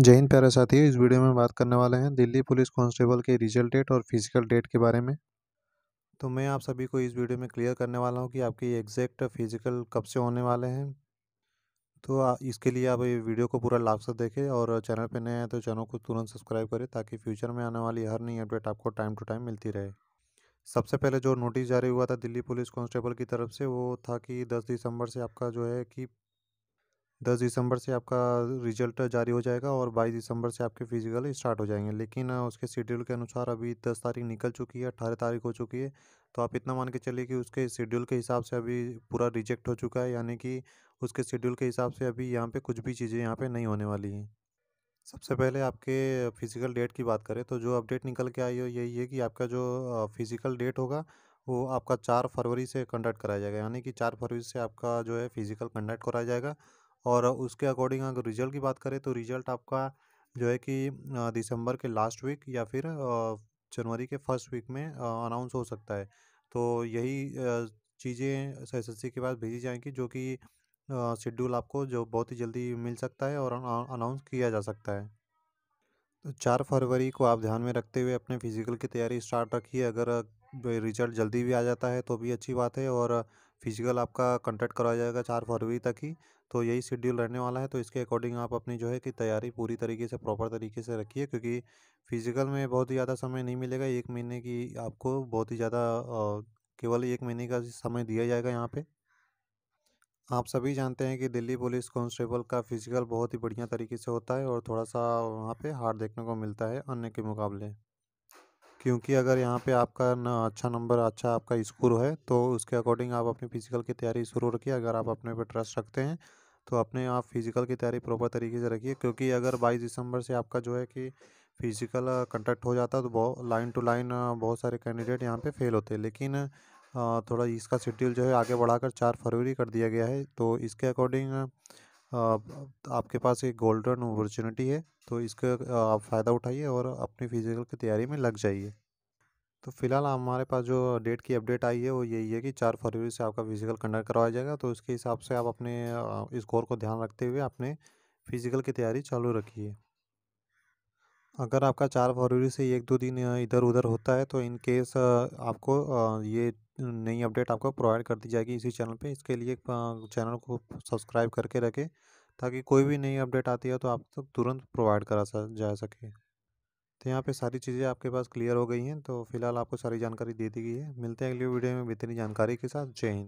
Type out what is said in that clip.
जय हिंद प्यारे साथियों इस वीडियो में बात करने वाले हैं दिल्ली पुलिस कांस्टेबल के रिजल्ट डेट और फिजिकल डेट के बारे में तो मैं आप सभी को इस वीडियो में क्लियर करने वाला हूं कि आपकी एग्जैक्ट फिजिकल कब से होने वाले हैं तो इसके लिए आप ये वीडियो को पूरा लाभ से देखें और चैनल पर नए हैं तो चैनल को तुरंत सब्सक्राइब करें ताकि फ्यूचर में आने वाली हर नई अपडेट आपको टाइम टू टाइम मिलती रहे सबसे पहले जो नोटिस जारी हुआ था दिल्ली पुलिस कांस्टेबल की तरफ से वो था कि दस दिसंबर से आपका जो है कि दस दिसंबर से आपका रिजल्ट जारी हो जाएगा और बाईस दिसंबर से आपके फिजिकल स्टार्ट हो जाएंगे लेकिन उसके शेड्यूल के अनुसार अभी दस तारीख निकल चुकी है अट्ठारह तारीख हो चुकी है तो आप इतना मान के चलिए कि उसके शेड्यूल के हिसाब से अभी पूरा रिजेक्ट हो चुका है यानी कि उसके शेड्यूल के हिसाब से अभी यहाँ पर कुछ भी चीज़ें यहाँ पर नहीं होने वाली हैं सबसे पहले आपके फ़िज़िकल डेट की बात करें तो जो अपडेट निकल के आई हो यही है कि आपका जो फ़िज़िकल डेट होगा वो आपका चार फरवरी से कंडक्ट कराया जाएगा यानी कि चार फरवरी से आपका जो है फ़िज़िकल कंडक्ट कराया जाएगा और उसके अकॉर्डिंग अगर रिज़ल्ट की बात करें तो रिज़ल्ट आपका जो है कि दिसंबर के लास्ट वीक या फिर जनवरी के फर्स्ट वीक में अनाउंस हो सकता है तो यही चीज़ें एस एस के पास भेजी जाएंगी जो कि शेड्यूल आपको जो बहुत ही जल्दी मिल सकता है और अनाउंस किया जा सकता है तो चार फरवरी को आप ध्यान में रखते हुए अपने फिज़िकल की तैयारी स्टार्ट रखिए अगर रिज़ल्ट जल्दी भी आ जाता है तो भी अच्छी बात है और फिजिकल आपका कंटेक्ट कराया जाएगा चार फरवरी तक ही तो यही शेड्यूल रहने वाला है तो इसके अकॉर्डिंग आप अपनी जो है कि तैयारी पूरी तरीके से प्रॉपर तरीके से रखिए क्योंकि फिजिकल में बहुत ही ज़्यादा समय नहीं मिलेगा एक महीने की आपको बहुत ही ज़्यादा केवल एक महीने का समय दिया जाएगा यहाँ पर आप सभी जानते हैं कि दिल्ली पुलिस कांस्टेबल का फिजिकल बहुत ही बढ़िया तरीके से होता है और थोड़ा सा वहाँ पे हार्ड देखने को मिलता है अन्य के मुकाबले क्योंकि अगर यहाँ पे आपका ना अच्छा नंबर अच्छा आपका स्कोर है तो उसके अकॉर्डिंग आप अपनी फ़िज़िकल की तैयारी शुरू रखिए अगर आप अपने पे ट्रस्ट रखते हैं तो अपने आप फ़िज़िकल की तैयारी प्रॉपर तरीके से रखिए क्योंकि अगर बाईस दिसंबर से आपका जो है कि फ़िज़िकल कंडक्ट हो जाता तो बहुत लाइन टू लाइन बहुत सारे कैंडिडेट यहाँ पर फेल होते लेकिन थोड़ा इसका शेड्यूल जो है आगे बढ़ाकर चार फरवरी कर दिया गया है तो इसके अकॉर्डिंग आपके पास एक गोल्डन अपॉर्चुनिटी है तो इसका आप फ़ायदा उठाइए और अपनी फिज़िकल की तैयारी में लग जाइए तो फिलहाल हमारे पास जो डेट की अपडेट आई है वो यही है कि चार फरवरी से आपका फिज़िकल कंडक्ट करवाया जाएगा तो उसके हिसाब से आप अपने स्कोर को ध्यान रखते हुए अपने फिज़िकल की तैयारी चालू रखिए अगर आपका चार फरवरी से एक दो दिन इधर उधर होता है तो इन केस आपको ये नई अपडेट आपको प्रोवाइड कर दी जाएगी इसी चैनल पे इसके लिए चैनल को सब्सक्राइब करके रखें ताकि कोई भी नई अपडेट आती है तो आप तक तुरंत प्रोवाइड करा जा सके तो यहाँ पे सारी चीज़ें आपके पास क्लियर हो गई हैं तो फिलहाल आपको सारी जानकारी दे दी गई है मिलते हैं अगली वीडियो में बेहतरीन जानकारी के साथ जय हिंद